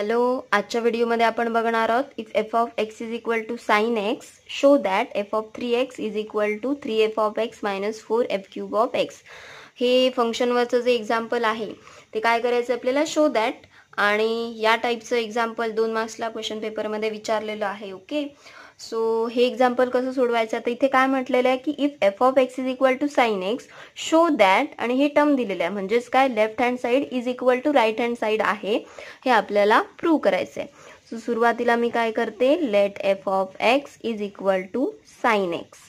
hello आजच्या व्हिडिओमध्ये आपण बघणार आहोत if f of x is equal to sine x show that f of three x is equal to three f of x minus four f cube of x हे फंक्शनवरचं जे example आहे ते काय करायचं आपल्याला शो दॅट आणि या टाईपचं एक्झाम्पल दोन मार्क्सला क्वेश्चन पेपरमध्ये विचारलेलं आहे ओके सो हे एक्झाम्पल कसं सोडवायचं तर इथे काय म्हटलेलं आहे की if f of x is equal to sine x show that आणि हे टर्म दिलेलं आहे म्हणजेच काय left hand side is equal to right hand side आहे हे आपल्याला प्रूव्ह करायचं आहे सो सुरुवातीला मी काय करते let f of x is equal to sine x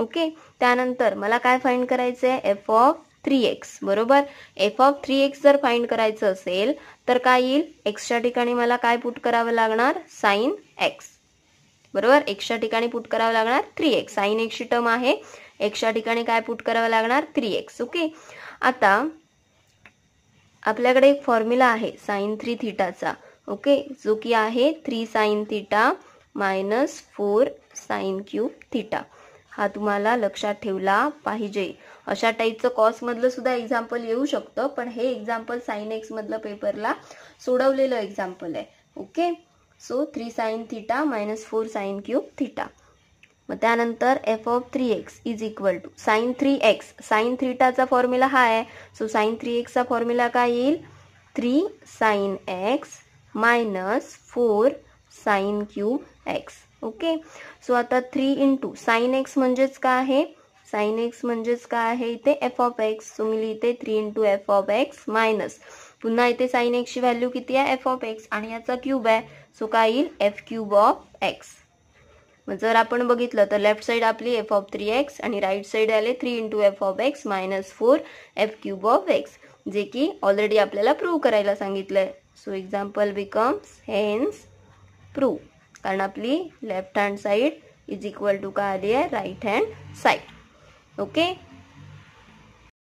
okay त्यानंतर मला काय फाईंड करायचं आहे एफ ऑफ थ्री एक्स बरोबर एफ ऑफ थ्री एक्स जर फाईंड करायचं असेल तर काय येईल एक्सच्या ठिकाणी मला काय पुट करावं लागणार साईन एक्स बरोबर एक्सच्या ठिकाणी पुट करावं लागणार थ्री एक्स साईन एक्सची टर्म आहे एक्सच्या ठिकाणी काय पुट करावं लागणार थ्री एक्स ओके आता आपल्याकडे एक फॉर्म्युला आहे साईन थ्री थिटाचा ओके जो की आहे three sine theta minus four sine cube theta हा तुम्हाला लक्षात ठेवला पाहिजे अशा टाईपचं कॉस्टमधलं सुद्धा एक्झाम्पल येऊ शकतं पण हे एक्झाम्पल साईन एक्समधलं पेपरला सोडवलेलं एक्झाम्पल आहे okay so three sine theta minus four sine cube theta मग त्यानंतर f of three x is equal to sine three x sine थ्रीटाचा फॉर्म्युला हा आहे सो साईन थ्री एक्सचा फॉर्म्युला काय येईल three sine x minus four sine cube x okay so आता three into sine x म्हणजेच का आहे साईन एक्स म्हणजेच काय आहे इथे एफ ऑफ एक्स सो इथे लिहिते three into f of x minus पुन्हा इथे साईन एक्सची व्हॅल्यू किती आहे एफ ऑफ एक्स आणि याचा क्यूब आहे सो का येईल एफ क्यूब ऑफ एक्स मग जर आपण बघितलं तर लेफ्ट साईड आपली एफ ऑफ थ्री एक्स आणि राईट साईड आले three into f of x minus four f cube of x जे की ऑलरेडी आपल्याला प्रूव्ह करायला सांगितलं आहे so example becomes hence prove कारण आपली left hand side is equal to काय आली आहे राईट हँड साईड okay